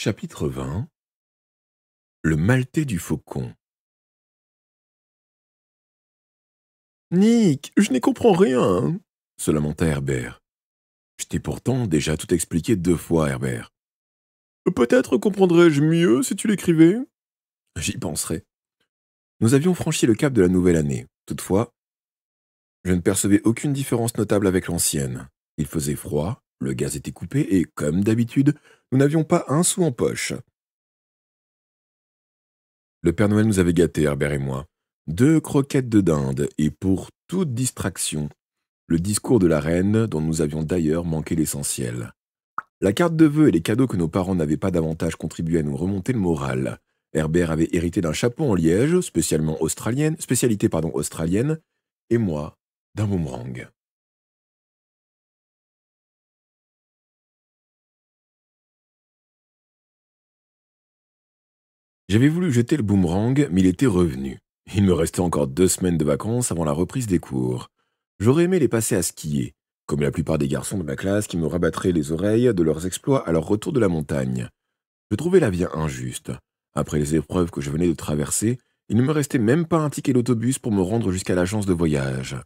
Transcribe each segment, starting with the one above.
Chapitre 20 Le Maltais du Faucon Nick, je n'y comprends rien hein, se lamenta Herbert. Je t'ai pourtant déjà tout expliqué deux fois, Herbert. Peut-être comprendrais-je mieux si tu l'écrivais J'y penserai. Nous avions franchi le cap de la nouvelle année. Toutefois, je ne percevais aucune différence notable avec l'ancienne. Il faisait froid, le gaz était coupé et, comme d'habitude, nous n'avions pas un sou en poche. Le Père Noël nous avait gâtés, Herbert et moi. Deux croquettes de dinde, et pour toute distraction, le discours de la reine, dont nous avions d'ailleurs manqué l'essentiel. La carte de vœux et les cadeaux que nos parents n'avaient pas davantage contribué à nous remonter le moral. Herbert avait hérité d'un chapeau en liège, spécialement australienne, spécialité pardon, australienne, et moi, d'un boomerang. J'avais voulu jeter le boomerang, mais il était revenu. Il me restait encore deux semaines de vacances avant la reprise des cours. J'aurais aimé les passer à skier, comme la plupart des garçons de ma classe qui me rabattraient les oreilles de leurs exploits à leur retour de la montagne. Je trouvais la vie injuste. Après les épreuves que je venais de traverser, il ne me restait même pas un ticket d'autobus pour me rendre jusqu'à l'agence de voyage.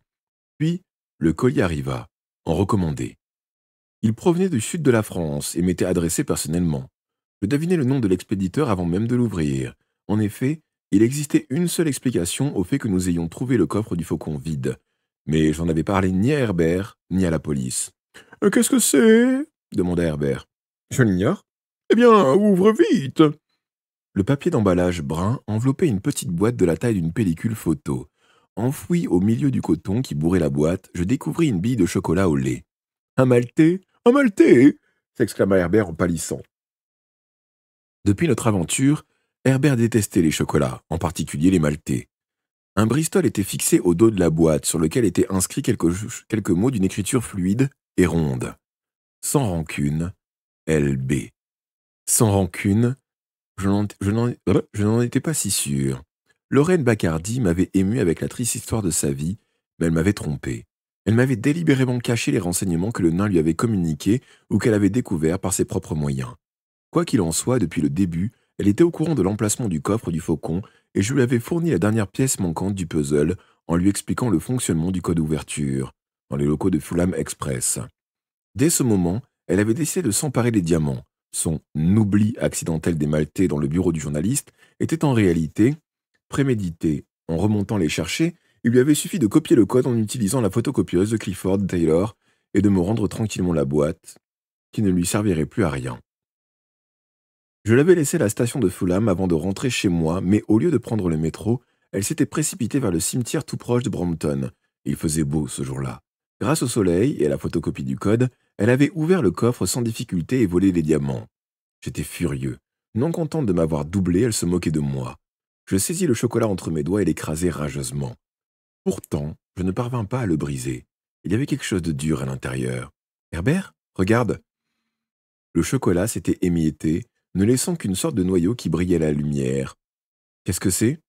Puis, le colis arriva, en recommandé. Il provenait du sud de la France et m'était adressé personnellement je devinais le nom de l'expéditeur avant même de l'ouvrir. En effet, il existait une seule explication au fait que nous ayons trouvé le coffre du faucon vide. Mais j'en avais parlé ni à Herbert, ni à la police. Euh, qu'est-ce que c'est demanda Herbert. Je l'ignore. Eh bien, ouvre vite Le papier d'emballage brun enveloppait une petite boîte de la taille d'une pellicule photo. Enfoui au milieu du coton qui bourrait la boîte, je découvris une bille de chocolat au lait. Un maltais Un maltais s'exclama Herbert en pâlissant. Depuis notre aventure, Herbert détestait les chocolats, en particulier les maltais. Un bristol était fixé au dos de la boîte, sur lequel étaient inscrits quelques, quelques mots d'une écriture fluide et ronde. Sans rancune, LB. Sans rancune, je n'en étais pas si sûr. Lorraine Bacardi m'avait ému avec la triste histoire de sa vie, mais elle m'avait trompé. Elle m'avait délibérément caché les renseignements que le nain lui avait communiqués ou qu'elle avait découverts par ses propres moyens. Quoi qu'il en soit, depuis le début, elle était au courant de l'emplacement du coffre du faucon et je lui avais fourni la dernière pièce manquante du puzzle en lui expliquant le fonctionnement du code ouverture dans les locaux de Fulham Express. Dès ce moment, elle avait décidé de s'emparer des diamants. Son oubli accidentel des Maltais dans le bureau du journaliste était en réalité prémédité. En remontant les chercher, il lui avait suffi de copier le code en utilisant la photocopieuse de Clifford Taylor et de me rendre tranquillement la boîte, qui ne lui servirait plus à rien. Je l'avais laissée à la station de Fulham avant de rentrer chez moi, mais au lieu de prendre le métro, elle s'était précipitée vers le cimetière tout proche de Brompton. Il faisait beau ce jour-là. Grâce au soleil et à la photocopie du code, elle avait ouvert le coffre sans difficulté et volé les diamants. J'étais furieux. Non contente de m'avoir doublé, elle se moquait de moi. Je saisis le chocolat entre mes doigts et l'écrasai rageusement. Pourtant, je ne parvins pas à le briser. Il y avait quelque chose de dur à l'intérieur. Herbert, regarde. Le chocolat s'était émietté, ne laissant qu'une sorte de noyau qui brillait à la lumière. Qu'est-ce que c'est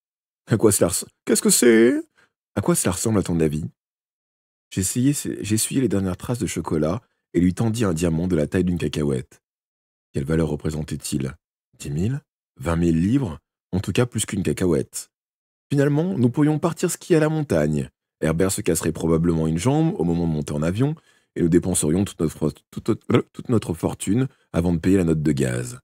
À quoi cela ressemble Qu'est-ce que c'est À quoi cela ressemble à ton avis J'essuyais les dernières traces de chocolat et lui tendis un diamant de la taille d'une cacahuète. Quelle valeur représentait-il Dix mille Vingt mille livres En tout cas plus qu'une cacahuète. Finalement, nous pourrions partir skier à la montagne. Herbert se casserait probablement une jambe au moment de monter en avion, et nous dépenserions toute notre fortune avant de payer la note de gaz.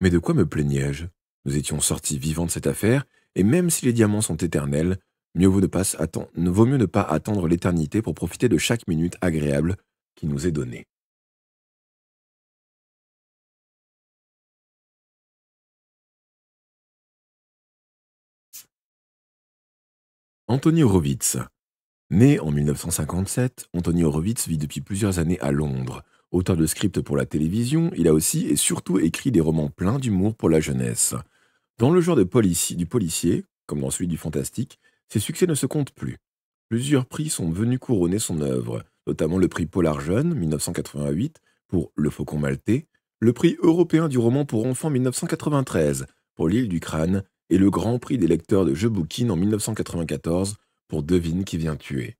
Mais de quoi me plaignais-je Nous étions sortis vivants de cette affaire, et même si les diamants sont éternels, mieux vaut ne pas, attendre, vaut mieux ne pas attendre l'éternité pour profiter de chaque minute agréable qui nous est donnée. Anthony Horowitz. Né en 1957, Anthony Horowitz vit depuis plusieurs années à Londres, Auteur de scripts pour la télévision, il a aussi et surtout écrit des romans pleins d'humour pour la jeunesse. Dans le genre de du policier, comme dans celui du fantastique, ses succès ne se comptent plus. Plusieurs prix sont venus couronner son œuvre, notamment le prix Polar Jeune 1988 pour Le Faucon Maltais, le prix européen du roman pour enfants 1993 pour L'île du crâne et le grand prix des lecteurs de Jeboukine, en 1994 pour Devine qui vient tuer.